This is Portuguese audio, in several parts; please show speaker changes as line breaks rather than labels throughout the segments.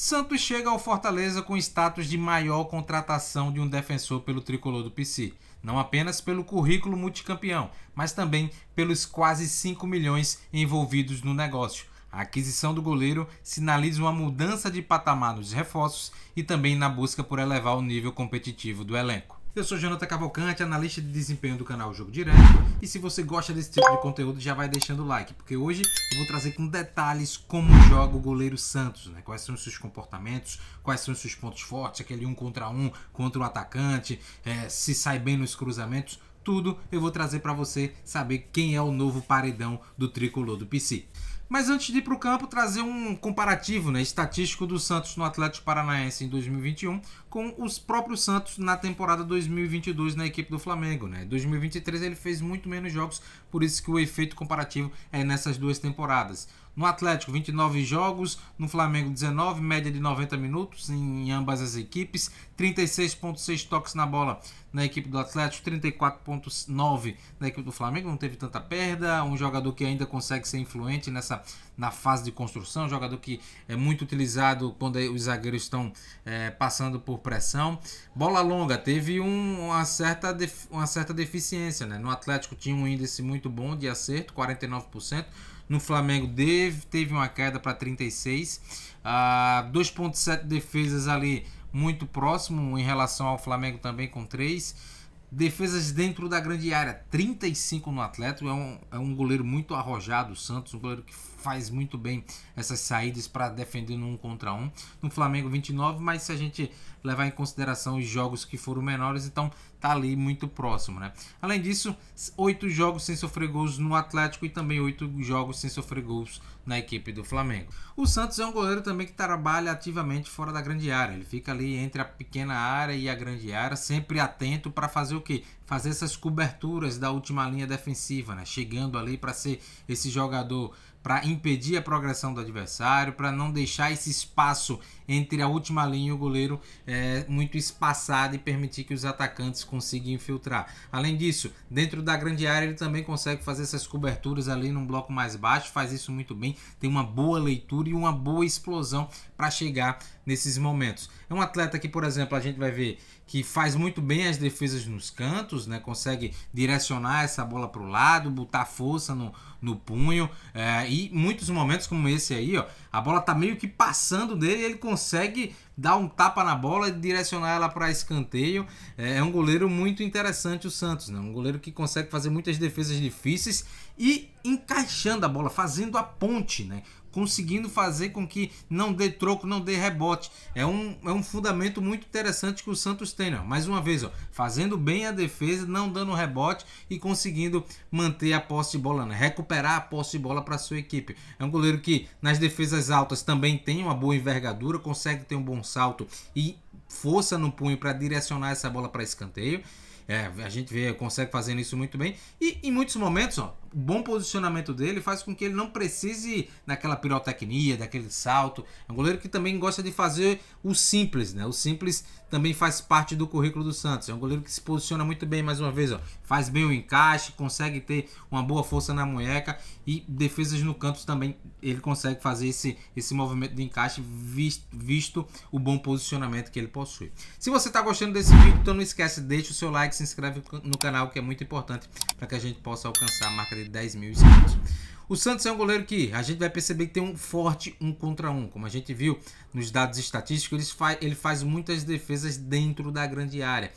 Santos chega ao Fortaleza com status de maior contratação de um defensor pelo tricolor do PC. Não apenas pelo currículo multicampeão, mas também pelos quase 5 milhões envolvidos no negócio. A aquisição do goleiro sinaliza uma mudança de patamar nos reforços e também na busca por elevar o nível competitivo do elenco. Eu sou Jonathan Cavalcante, analista de desempenho do canal Jogo Direto. E se você gosta desse tipo de conteúdo, já vai deixando o like, porque hoje eu vou trazer com detalhes como joga o goleiro Santos, né? Quais são os seus comportamentos, quais são os seus pontos fortes, aquele um contra um contra o atacante, é, se sai bem nos cruzamentos. Tudo eu vou trazer para você saber quem é o novo paredão do tricolor do PC. Mas antes de ir para o campo, trazer um comparativo né, estatístico do Santos no Atlético Paranaense em 2021 com os próprios Santos na temporada 2022 na equipe do Flamengo. Né? 2023 ele fez muito menos jogos por isso que o efeito comparativo é nessas duas temporadas. No Atlético, 29 jogos, no Flamengo, 19, média de 90 minutos em ambas as equipes, 36,6 toques na bola na equipe do Atlético, 34,9 na equipe do Flamengo, não teve tanta perda. Um jogador que ainda consegue ser influente nessa na fase de construção, jogador que é muito utilizado quando os zagueiros estão é, passando por pressão. Bola longa, teve um, uma, certa uma certa deficiência, né? No Atlético tinha um índice muito bom de acerto, 49%. No Flamengo teve uma queda para 36%. Ah, 2,7 defesas ali muito próximo em relação ao Flamengo também com 3%. Defesas dentro da grande área, 35 no Atlético. É um, é um goleiro muito arrojado, o Santos. Um goleiro que faz muito bem essas saídas para defender no um contra um. No Flamengo, 29. Mas se a gente levar em consideração os jogos que foram menores, então tá ali muito próximo, né? Além disso, oito jogos sem sofrer gols no Atlético e também oito jogos sem sofrer gols na equipe do Flamengo. O Santos é um goleiro também que trabalha ativamente fora da grande área. Ele fica ali entre a pequena área e a grande área, sempre atento para fazer o quê? Fazer essas coberturas da última linha defensiva, né? Chegando ali para ser esse jogador para impedir a progressão do adversário, para não deixar esse espaço entre a última linha e o goleiro é, muito espaçado e permitir que os atacantes consigam infiltrar. Além disso, dentro da grande área ele também consegue fazer essas coberturas ali num bloco mais baixo, faz isso muito bem, tem uma boa leitura e uma boa explosão para chegar nesses momentos. É um atleta que, por exemplo, a gente vai ver que faz muito bem as defesas nos cantos, né? consegue direcionar essa bola para o lado, botar força no, no punho. É, e muitos momentos como esse aí, ó, a bola tá meio que passando dele e ele consegue dar um tapa na bola e direcionar ela para escanteio. É, é um goleiro muito interessante o Santos, né? um goleiro que consegue fazer muitas defesas difíceis e encaixando a bola, fazendo a ponte, né? conseguindo fazer com que não dê troco, não dê rebote. É um, é um fundamento muito interessante que o Santos tem, ó. Né? mais uma vez, ó, fazendo bem a defesa, não dando rebote e conseguindo manter a posse de bola, né? recuperar a posse de bola para sua equipe. É um goleiro que nas defesas altas também tem uma boa envergadura, consegue ter um bom salto e força no punho para direcionar essa bola para escanteio. É, a gente vê, consegue fazendo isso muito bem. E em muitos momentos, ó, bom posicionamento dele faz com que ele não precise daquela pirotecnia, daquele salto. É um goleiro que também gosta de fazer o simples, né? O simples também faz parte do currículo do Santos. É um goleiro que se posiciona muito bem, mais uma vez, ó. Faz bem o encaixe, consegue ter uma boa força na munheca e defesas no canto também ele consegue fazer esse, esse movimento de encaixe visto, visto o bom posicionamento que ele possui. Se você está gostando desse vídeo, então não esquece, deixa o seu like, se inscreve no canal que é muito importante para que a gente possa alcançar a marca de 10 mil inscritos. O Santos é um goleiro que a gente vai perceber que tem um forte um contra um. Como a gente viu nos dados estatísticos, ele faz muitas defesas dentro da grande área.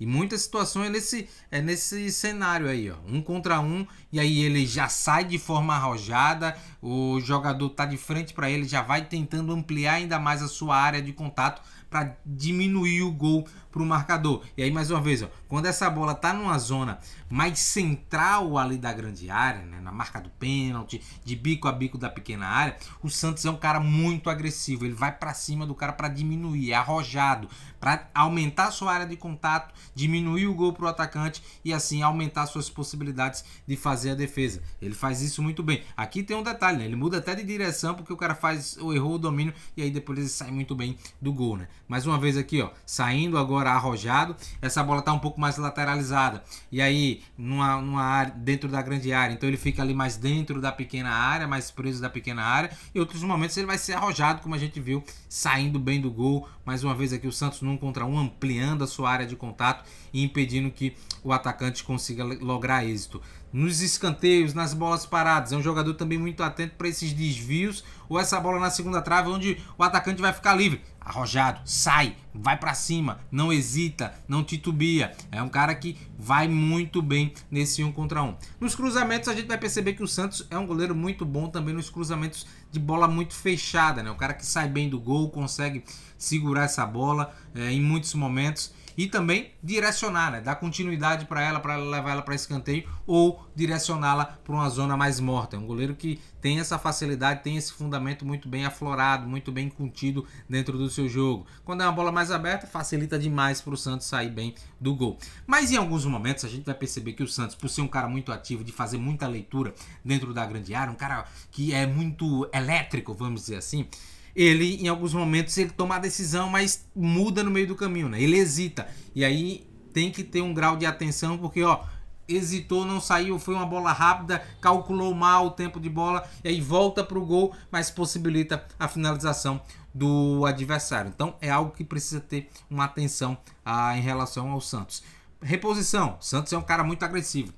E muitas situações é nesse, é nesse cenário aí, ó. Um contra um, e aí ele já sai de forma arrojada, o jogador tá de frente para ele, já vai tentando ampliar ainda mais a sua área de contato para diminuir o gol para o marcador. E aí, mais uma vez, ó, quando essa bola tá numa zona mais central ali da grande área, né, na marca do pênalti, de bico a bico da pequena área, o Santos é um cara muito agressivo. Ele vai para cima do cara para diminuir, é arrojado, para aumentar sua área de contato, diminuir o gol para o atacante e assim aumentar suas possibilidades de fazer a defesa. Ele faz isso muito bem. Aqui tem um detalhe, né? ele muda até de direção porque o cara faz ou errou o domínio e aí depois ele sai muito bem do gol, né? Mais uma vez aqui, ó, saindo agora agora arrojado, essa bola está um pouco mais lateralizada. E aí, numa, numa área, dentro da grande área, então ele fica ali mais dentro da pequena área, mais preso da pequena área. E outros momentos ele vai ser arrojado, como a gente viu, saindo bem do gol. Mais uma vez aqui o Santos num contra um, ampliando a sua área de contato e impedindo que o atacante consiga lograr êxito nos escanteios, nas bolas paradas. É um jogador também muito atento para esses desvios ou essa bola na segunda trave onde o atacante vai ficar livre. Arrojado, sai, vai para cima, não hesita, não titubia. É um cara que vai muito bem nesse um contra um. Nos cruzamentos a gente vai perceber que o Santos é um goleiro muito bom também nos cruzamentos de bola muito fechada, né? Um cara que sai bem do gol, consegue segurar essa bola é, em muitos momentos e também direcionar, né? dar continuidade para ela, para levar ela para escanteio ou direcioná-la para uma zona mais morta. É um goleiro que tem essa facilidade, tem esse fundamento muito bem aflorado, muito bem contido dentro do seu jogo. Quando é uma bola mais aberta, facilita demais para o Santos sair bem do gol. Mas em alguns momentos a gente vai perceber que o Santos, por ser um cara muito ativo, de fazer muita leitura dentro da grande área, um cara que é muito elétrico, vamos dizer assim ele em alguns momentos ele toma a decisão, mas muda no meio do caminho, né? Ele hesita. E aí tem que ter um grau de atenção, porque ó, hesitou, não saiu, foi uma bola rápida, calculou mal o tempo de bola e aí volta para o gol, mas possibilita a finalização do adversário. Então é algo que precisa ter uma atenção ah, em relação ao Santos. Reposição, Santos é um cara muito agressivo.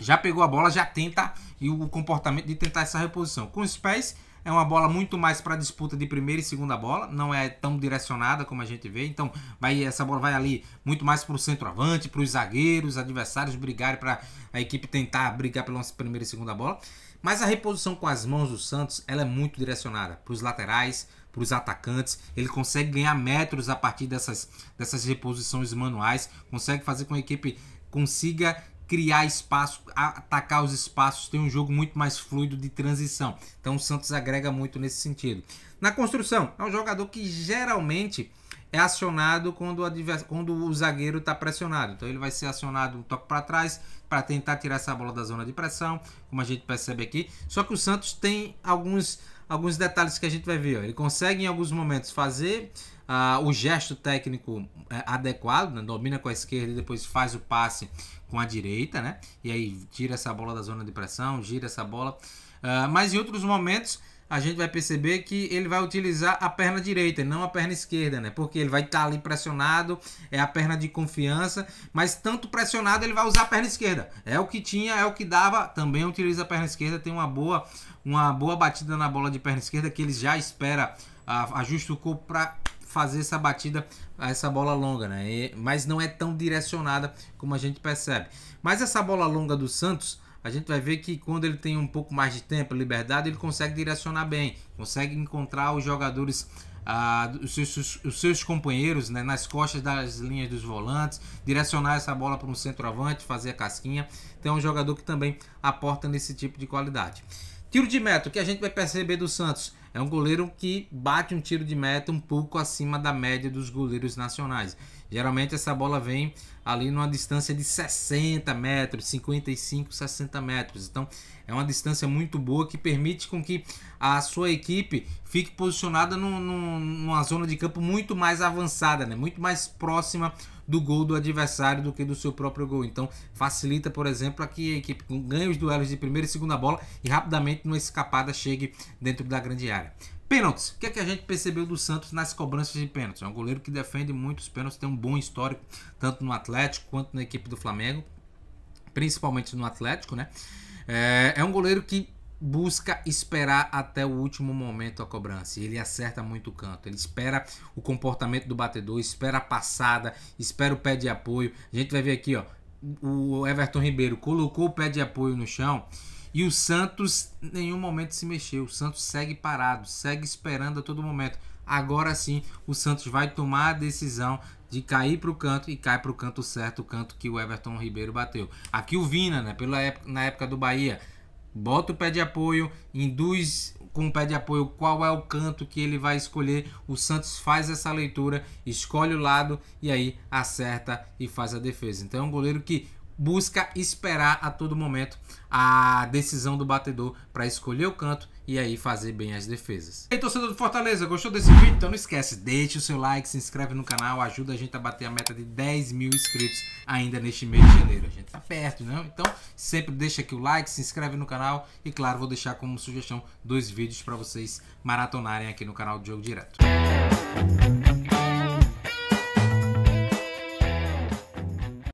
Já pegou a bola, já tenta e o comportamento de tentar essa reposição com os pés é uma bola muito mais para disputa de primeira e segunda bola, não é tão direcionada como a gente vê. Então, vai, essa bola vai ali muito mais para o centroavante, para os zagueiros, adversários brigarem para a equipe tentar brigar pela nossa primeira e segunda bola. Mas a reposição com as mãos do Santos, ela é muito direcionada para os laterais, para os atacantes. Ele consegue ganhar metros a partir dessas, dessas reposições manuais, consegue fazer com que a equipe consiga criar espaço, atacar os espaços, tem um jogo muito mais fluido de transição. Então o Santos agrega muito nesse sentido. Na construção, é um jogador que geralmente é acionado quando o, advers... quando o zagueiro está pressionado. Então ele vai ser acionado um toque para trás para tentar tirar essa bola da zona de pressão, como a gente percebe aqui. Só que o Santos tem alguns alguns detalhes que a gente vai ver. Ó. Ele consegue em alguns momentos fazer uh, o gesto técnico é, adequado, né? domina com a esquerda e depois faz o passe com a direita, né? E aí tira essa bola da zona de pressão, gira essa bola. Uh, mas em outros momentos a gente vai perceber que ele vai utilizar a perna direita, não a perna esquerda, né? Porque ele vai estar tá ali pressionado, é a perna de confiança, mas tanto pressionado ele vai usar a perna esquerda. É o que tinha, é o que dava, também utiliza a perna esquerda, tem uma boa, uma boa batida na bola de perna esquerda que ele já espera, a, ajusta o corpo para fazer essa batida, essa bola longa, né? E, mas não é tão direcionada como a gente percebe. Mas essa bola longa do Santos a gente vai ver que quando ele tem um pouco mais de tempo, liberdade, ele consegue direcionar bem, consegue encontrar os jogadores ah, os, seus, os, seus, companheiros né, nas costas das linhas dos volantes, direcionar essa bola para um centroavante, fazer a casquinha. Então é um jogador que também aporta nesse tipo de qualidade. Tiro de meta, o que a gente vai perceber do Santos? É um goleiro que bate um tiro de meta um pouco acima da média dos goleiros nacionais. Geralmente essa bola vem ali numa distância de 60 metros, 55, 60 metros. Então é uma distância muito boa que permite com que a sua equipe fique posicionada num, num, numa zona de campo muito mais avançada, né? muito mais próxima do gol do adversário do que do seu próprio gol. Então facilita, por exemplo, a que a equipe ganhe os duelos de primeira e segunda bola e rapidamente numa escapada chegue dentro da grande área. Pênaltis. O que, é que a gente percebeu do Santos nas cobranças de pênaltis? É um goleiro que defende muito os pênaltis, tem um bom histórico, tanto no Atlético quanto na equipe do Flamengo, principalmente no Atlético, né? É, é um goleiro que busca esperar até o último momento a cobrança. Ele acerta muito o canto. Ele espera o comportamento do batedor, espera a passada, espera o pé de apoio. A gente vai ver aqui, ó. O Everton Ribeiro colocou o pé de apoio no chão e o Santos em nenhum momento se mexeu. O Santos segue parado, segue esperando a todo momento. Agora sim, o Santos vai tomar a decisão de cair para o canto e cai para o canto certo, o canto que o Everton Ribeiro bateu. Aqui o Vina, né, pela época, na época do Bahia, bota o pé de apoio, induz com o pé de apoio qual é o canto que ele vai escolher. O Santos faz essa leitura, escolhe o lado e aí acerta e faz a defesa. Então é um goleiro que busca esperar a todo momento a decisão do batedor para escolher o canto e aí fazer bem as defesas. E aí, torcedor do Fortaleza, gostou desse vídeo? Então não esquece, deixe o seu like, se inscreve no canal, ajuda a gente a bater a meta de 10 mil inscritos ainda neste mês de janeiro. A gente tá perto, né? Então sempre deixa aqui o like, se inscreve no canal e claro, vou deixar como sugestão dois vídeos para vocês maratonarem aqui no canal do Jogo Direto. Música